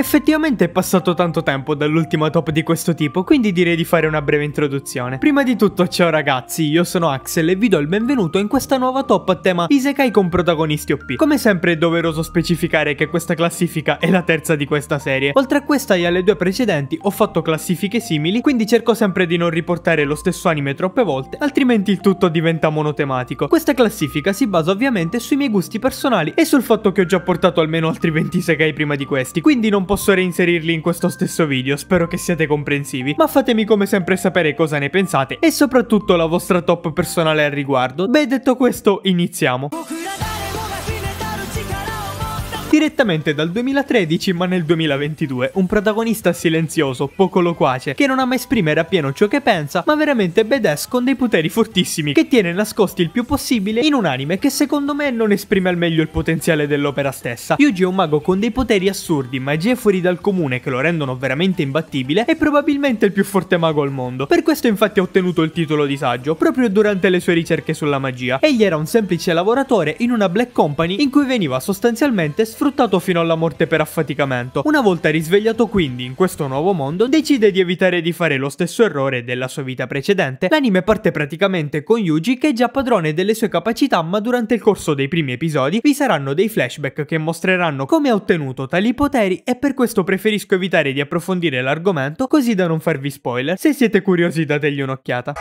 Effettivamente è passato tanto tempo dall'ultima top di questo tipo, quindi direi di fare una breve introduzione. Prima di tutto, ciao ragazzi, io sono Axel e vi do il benvenuto in questa nuova top a tema Isekai con protagonisti OP. Come sempre è doveroso specificare che questa classifica è la terza di questa serie. Oltre a questa e alle due precedenti ho fatto classifiche simili, quindi cerco sempre di non riportare lo stesso anime troppe volte, altrimenti il tutto diventa monotematico. Questa classifica si basa ovviamente sui miei gusti personali e sul fatto che ho già portato almeno altri 20 Isekai prima di questi, quindi non posso reinserirli in questo stesso video, spero che siate comprensivi, ma fatemi come sempre sapere cosa ne pensate e soprattutto la vostra top personale al riguardo. Beh, detto questo, iniziamo! Direttamente dal 2013 ma nel 2022, un protagonista silenzioso, poco loquace, che non ama esprimere appieno ciò che pensa, ma veramente badass con dei poteri fortissimi, che tiene nascosti il più possibile in un anime che secondo me non esprime al meglio il potenziale dell'opera stessa. Yuji è un mago con dei poteri assurdi, magie fuori dal comune che lo rendono veramente imbattibile e probabilmente il più forte mago al mondo. Per questo infatti ha ottenuto il titolo di saggio, proprio durante le sue ricerche sulla magia. Egli era un semplice lavoratore in una Black Company in cui veniva sostanzialmente sfruttato sfruttato fino alla morte per affaticamento. Una volta risvegliato quindi in questo nuovo mondo, decide di evitare di fare lo stesso errore della sua vita precedente. L'anime parte praticamente con Yuji che è già padrone delle sue capacità ma durante il corso dei primi episodi vi saranno dei flashback che mostreranno come ha ottenuto tali poteri e per questo preferisco evitare di approfondire l'argomento così da non farvi spoiler. Se siete curiosi dategli un'occhiata.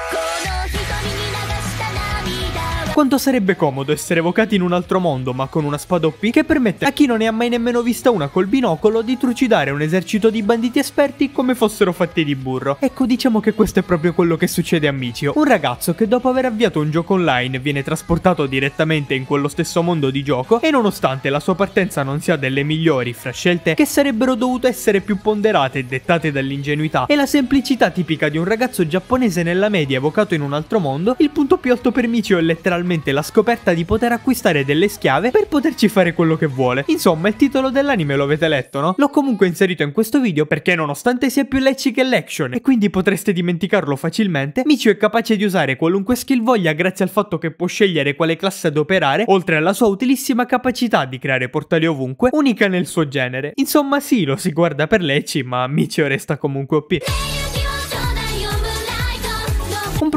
Quanto sarebbe comodo essere evocati in un altro mondo, ma con una spada OP che permette a chi non ne ha mai nemmeno vista una col binocolo di trucidare un esercito di banditi esperti come fossero fatti di burro. Ecco, diciamo che questo è proprio quello che succede a Micio, un ragazzo che dopo aver avviato un gioco online viene trasportato direttamente in quello stesso mondo di gioco e nonostante la sua partenza non sia delle migliori fra scelte che sarebbero dovute essere più ponderate e dettate dall'ingenuità e la semplicità tipica di un ragazzo giapponese nella media evocato in un altro mondo, il punto più alto per Micio è letteralmente finalmente la scoperta di poter acquistare delle schiave per poterci fare quello che vuole. Insomma, il titolo dell'anime lo avete letto, no? L'ho comunque inserito in questo video perché nonostante sia più lecce che l'action e quindi potreste dimenticarlo facilmente, Michio è capace di usare qualunque skill voglia grazie al fatto che può scegliere quale classe adoperare, oltre alla sua utilissima capacità di creare portali ovunque, unica nel suo genere. Insomma, sì, lo si guarda per lecce, ma Michio resta comunque OP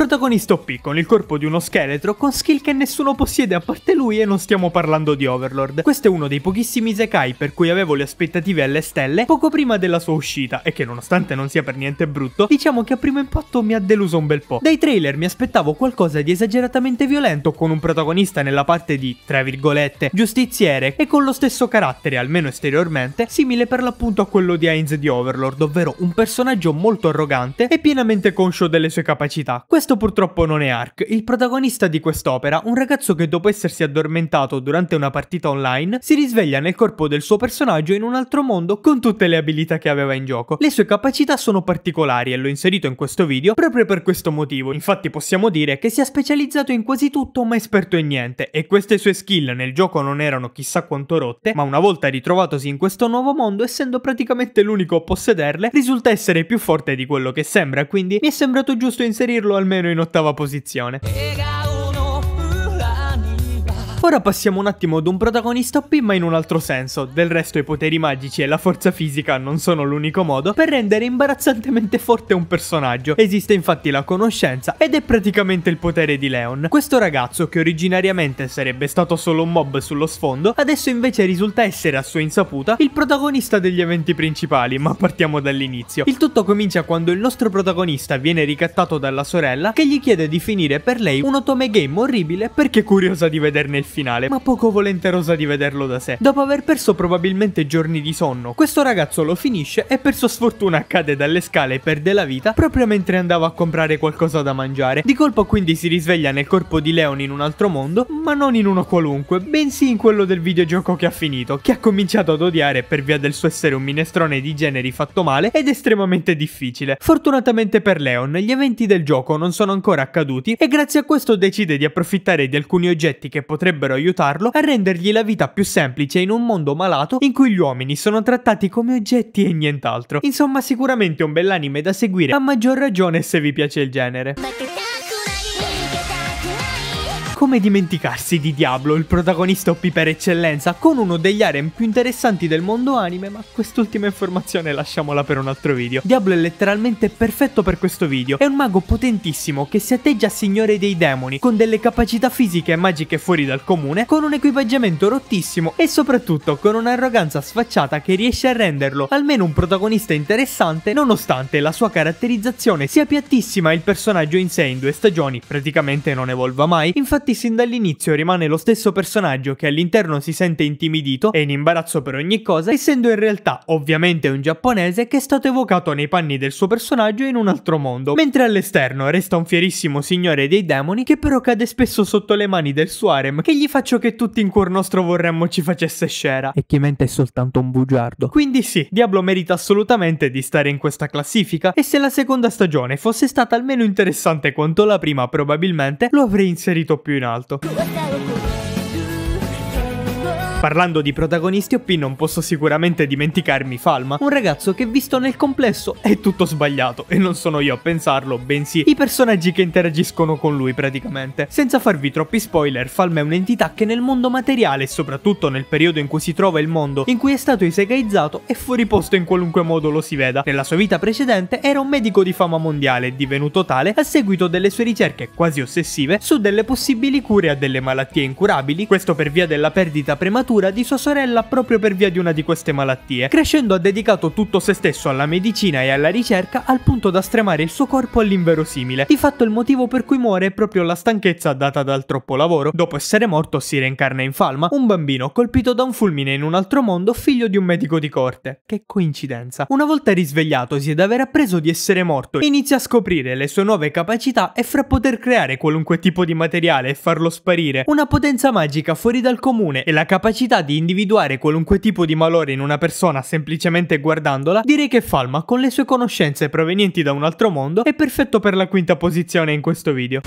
protagonista OP con il corpo di uno scheletro con skill che nessuno possiede a parte lui e non stiamo parlando di Overlord. Questo è uno dei pochissimi isekai per cui avevo le aspettative alle stelle poco prima della sua uscita e che nonostante non sia per niente brutto, diciamo che a primo impatto mi ha deluso un bel po'. Dai trailer mi aspettavo qualcosa di esageratamente violento con un protagonista nella parte di, tra virgolette, giustiziere e con lo stesso carattere, almeno esteriormente, simile per l'appunto a quello di Heinz di Overlord, ovvero un personaggio molto arrogante e pienamente conscio delle sue capacità. Questo questo purtroppo non è Ark, il protagonista di quest'opera, un ragazzo che dopo essersi addormentato durante una partita online, si risveglia nel corpo del suo personaggio in un altro mondo con tutte le abilità che aveva in gioco. Le sue capacità sono particolari e l'ho inserito in questo video proprio per questo motivo, infatti possiamo dire che si è specializzato in quasi tutto ma esperto in niente, e queste sue skill nel gioco non erano chissà quanto rotte, ma una volta ritrovatosi in questo nuovo mondo, essendo praticamente l'unico a possederle, risulta essere più forte di quello che sembra, quindi mi è sembrato giusto inserirlo almeno almeno in ottava posizione. Ora passiamo un attimo ad un protagonista OP ma in un altro senso, del resto i poteri magici e la forza fisica non sono l'unico modo per rendere imbarazzantemente forte un personaggio, esiste infatti la conoscenza ed è praticamente il potere di Leon. Questo ragazzo che originariamente sarebbe stato solo un mob sullo sfondo, adesso invece risulta essere a sua insaputa il protagonista degli eventi principali, ma partiamo dall'inizio. Il tutto comincia quando il nostro protagonista viene ricattato dalla sorella che gli chiede di finire per lei un otome game orribile perché curiosa di vederne il finale, ma poco volenterosa di vederlo da sé. Dopo aver perso probabilmente giorni di sonno, questo ragazzo lo finisce e per sua sfortuna cade dalle scale e perde la vita proprio mentre andava a comprare qualcosa da mangiare. Di colpo quindi si risveglia nel corpo di Leon in un altro mondo, ma non in uno qualunque, bensì in quello del videogioco che ha finito, che ha cominciato ad odiare per via del suo essere un minestrone di generi fatto male ed estremamente difficile. Fortunatamente per Leon, gli eventi del gioco non sono ancora accaduti e grazie a questo decide di approfittare di alcuni oggetti che potrebbero potrebbero aiutarlo a rendergli la vita più semplice in un mondo malato in cui gli uomini sono trattati come oggetti e nient'altro. Insomma, sicuramente un bell'anime da seguire, a maggior ragione se vi piace il genere. Come dimenticarsi di Diablo, il protagonista OP per eccellenza, con uno degli harem più interessanti del mondo anime, ma quest'ultima informazione lasciamola per un altro video. Diablo è letteralmente perfetto per questo video, è un mago potentissimo che si atteggia a signore dei demoni, con delle capacità fisiche e magiche fuori dal comune, con un equipaggiamento rottissimo e soprattutto con un'arroganza sfacciata che riesce a renderlo almeno un protagonista interessante, nonostante la sua caratterizzazione sia piattissima e il personaggio in sé in due stagioni praticamente non evolva mai, Infatti sin dall'inizio rimane lo stesso personaggio che all'interno si sente intimidito e in imbarazzo per ogni cosa, essendo in realtà ovviamente un giapponese che è stato evocato nei panni del suo personaggio in un altro mondo, mentre all'esterno resta un fierissimo signore dei demoni che però cade spesso sotto le mani del suo harem che gli faccio che tutti in cuor nostro vorremmo ci facesse scera. E chi mente è soltanto un bugiardo. Quindi sì, Diablo merita assolutamente di stare in questa classifica e se la seconda stagione fosse stata almeno interessante quanto la prima probabilmente lo avrei inserito più in alto. Parlando di protagonisti OP non posso sicuramente dimenticarmi Falma, un ragazzo che visto nel complesso è tutto sbagliato e non sono io a pensarlo, bensì i personaggi che interagiscono con lui praticamente. Senza farvi troppi spoiler, Falma è un'entità che nel mondo materiale e soprattutto nel periodo in cui si trova il mondo in cui è stato isegaizzato è fuori posto in qualunque modo lo si veda. Nella sua vita precedente era un medico di fama mondiale divenuto tale a seguito delle sue ricerche quasi ossessive su delle possibili cure a delle malattie incurabili, questo per via della perdita prematura cura di sua sorella proprio per via di una di queste malattie. Crescendo ha dedicato tutto se stesso alla medicina e alla ricerca al punto da stremare il suo corpo all'inverosimile. Di fatto il motivo per cui muore è proprio la stanchezza data dal troppo lavoro. Dopo essere morto si reincarna in Falma, un bambino colpito da un fulmine in un altro mondo figlio di un medico di corte. Che coincidenza. Una volta risvegliatosi ed aver appreso di essere morto, inizia a scoprire le sue nuove capacità e fra poter creare qualunque tipo di materiale e farlo sparire, una potenza magica fuori dal comune e la capacità capacità di individuare qualunque tipo di malore in una persona semplicemente guardandola, direi che Falma, con le sue conoscenze provenienti da un altro mondo, è perfetto per la quinta posizione in questo video.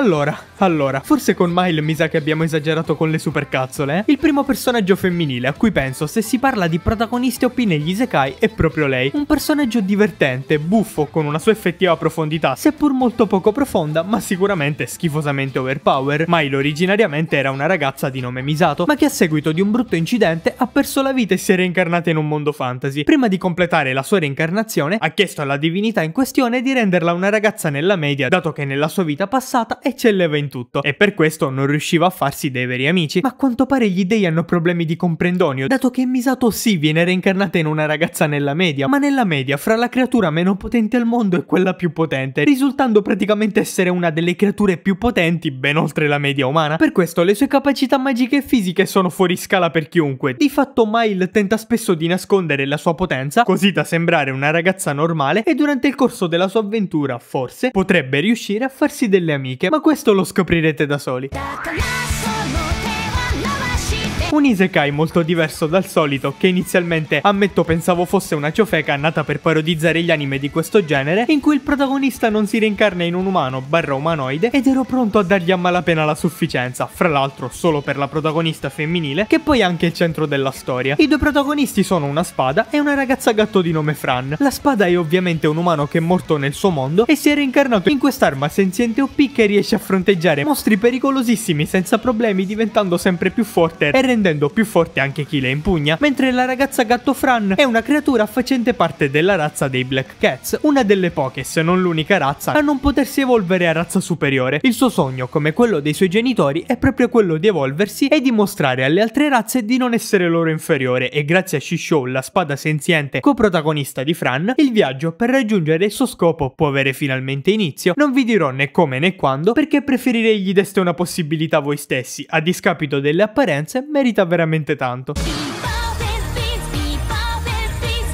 Allora, allora, forse con Mile mi sa che abbiamo esagerato con le supercazzole, eh? Il primo personaggio femminile a cui penso se si parla di protagonisti OP negli Isekai è proprio lei. Un personaggio divertente, buffo, con una sua effettiva profondità, seppur molto poco profonda, ma sicuramente schifosamente overpower. Mile originariamente era una ragazza di nome Misato, ma che a seguito di un brutto incidente ha perso la vita e si è reincarnata in un mondo fantasy. Prima di completare la sua reincarnazione, ha chiesto alla divinità in questione di renderla una ragazza nella media, dato che nella sua vita passata è eccelleva in tutto e per questo non riusciva a farsi dei veri amici, ma a quanto pare gli dei hanno problemi di comprendonio, dato che Misato sì viene reincarnata in una ragazza nella media, ma nella media fra la creatura meno potente al mondo e quella più potente, risultando praticamente essere una delle creature più potenti ben oltre la media umana. Per questo le sue capacità magiche e fisiche sono fuori scala per chiunque. Di fatto Mile tenta spesso di nascondere la sua potenza, così da sembrare una ragazza normale e durante il corso della sua avventura, forse, potrebbe riuscire a farsi delle amiche, ma questo lo scoprirete da soli. Un isekai molto diverso dal solito che inizialmente ammetto pensavo fosse una ciofeca nata per parodizzare gli anime di questo genere in cui il protagonista non si reincarna in un umano barra umanoide ed ero pronto a dargli a malapena la sufficienza, fra l'altro solo per la protagonista femminile che poi è anche il centro della storia. I due protagonisti sono una spada e una ragazza gatto di nome Fran. La spada è ovviamente un umano che è morto nel suo mondo e si è reincarnato in quest'arma senziente OP che riesce a fronteggiare mostri pericolosissimi senza problemi diventando sempre più forte e rendendo rendendo più forte anche chi le impugna, mentre la ragazza gatto Fran è una creatura facente parte della razza dei Black Cats, una delle poche, se non l'unica razza, a non potersi evolvere a razza superiore. Il suo sogno, come quello dei suoi genitori, è proprio quello di evolversi e dimostrare alle altre razze di non essere loro inferiore e grazie a Shishou, la spada senziente coprotagonista di Fran, il viaggio per raggiungere il suo scopo può avere finalmente inizio. Non vi dirò né come né quando perché preferirei gli deste una possibilità voi stessi, a discapito delle apparenze, merito merita veramente tanto.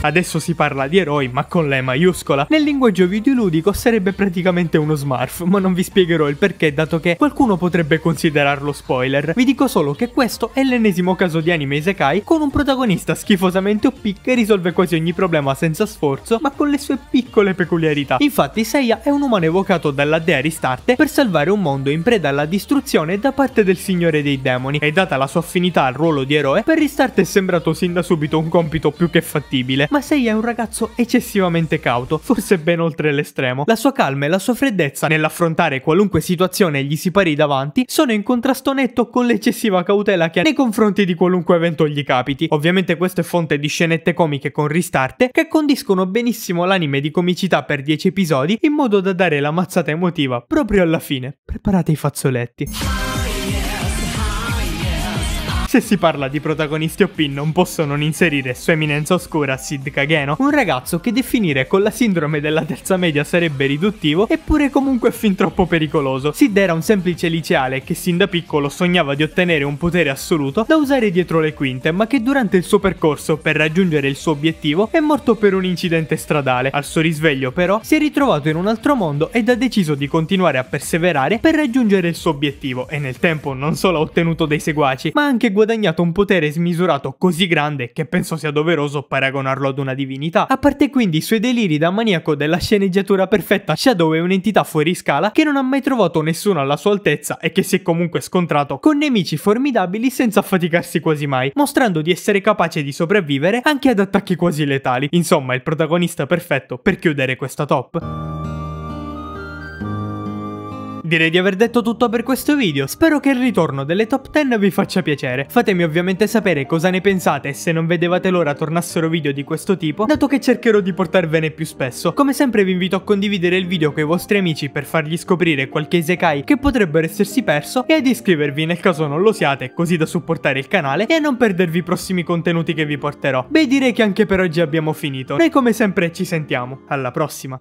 Adesso si parla di eroi, ma con l'E maiuscola. Nel linguaggio videoludico sarebbe praticamente uno smurf, ma non vi spiegherò il perché dato che qualcuno potrebbe considerarlo spoiler. Vi dico solo che questo è l'ennesimo caso di anime isekai con un protagonista schifosamente OP che risolve quasi ogni problema senza sforzo, ma con le sue piccole peculiarità. Infatti Seiya è un umano evocato dalla dea Ristarte per salvare un mondo in preda alla distruzione da parte del signore dei demoni e data la sua affinità al ruolo di eroe, per Ristarte è sembrato sin da subito un compito più che fattibile, ma Sei è un ragazzo eccessivamente cauto, forse ben oltre l'estremo. La sua calma e la sua freddezza nell'affrontare qualunque situazione gli si pari davanti sono in contrasto netto con l'eccessiva cautela che ha nei confronti di qualunque evento gli capiti. Ovviamente questo è fonte di scenette comiche con ristarte che condiscono benissimo l'anime di comicità per 10 episodi in modo da dare la mazzata emotiva proprio alla fine. Preparate i fazzoletti. Se si parla di protagonisti OP non posso non inserire sua eminenza oscura Sid Kageno, un ragazzo che definire con la sindrome della terza media sarebbe riduttivo, eppure comunque fin troppo pericoloso. Sid era un semplice liceale che sin da piccolo sognava di ottenere un potere assoluto da usare dietro le quinte, ma che durante il suo percorso per raggiungere il suo obiettivo è morto per un incidente stradale. Al suo risveglio però si è ritrovato in un altro mondo ed ha deciso di continuare a perseverare per raggiungere il suo obiettivo e nel tempo non solo ha ottenuto dei seguaci, ma anche guadagnato guadagnato un potere smisurato così grande che penso sia doveroso paragonarlo ad una divinità. A parte quindi i suoi deliri da maniaco della sceneggiatura perfetta, Shadow è un'entità fuori scala che non ha mai trovato nessuno alla sua altezza e che si è comunque scontrato con nemici formidabili senza affaticarsi quasi mai, mostrando di essere capace di sopravvivere anche ad attacchi quasi letali. Insomma, il protagonista perfetto per chiudere questa top direi di aver detto tutto per questo video, spero che il ritorno delle top 10 vi faccia piacere. Fatemi ovviamente sapere cosa ne pensate e se non vedevate l'ora tornassero video di questo tipo, dato che cercherò di portarvene più spesso. Come sempre vi invito a condividere il video con i vostri amici per fargli scoprire qualche isekai che potrebbero essersi perso e ad iscrivervi nel caso non lo siate, così da supportare il canale e a non perdervi i prossimi contenuti che vi porterò. Beh direi che anche per oggi abbiamo finito, noi come sempre ci sentiamo, alla prossima!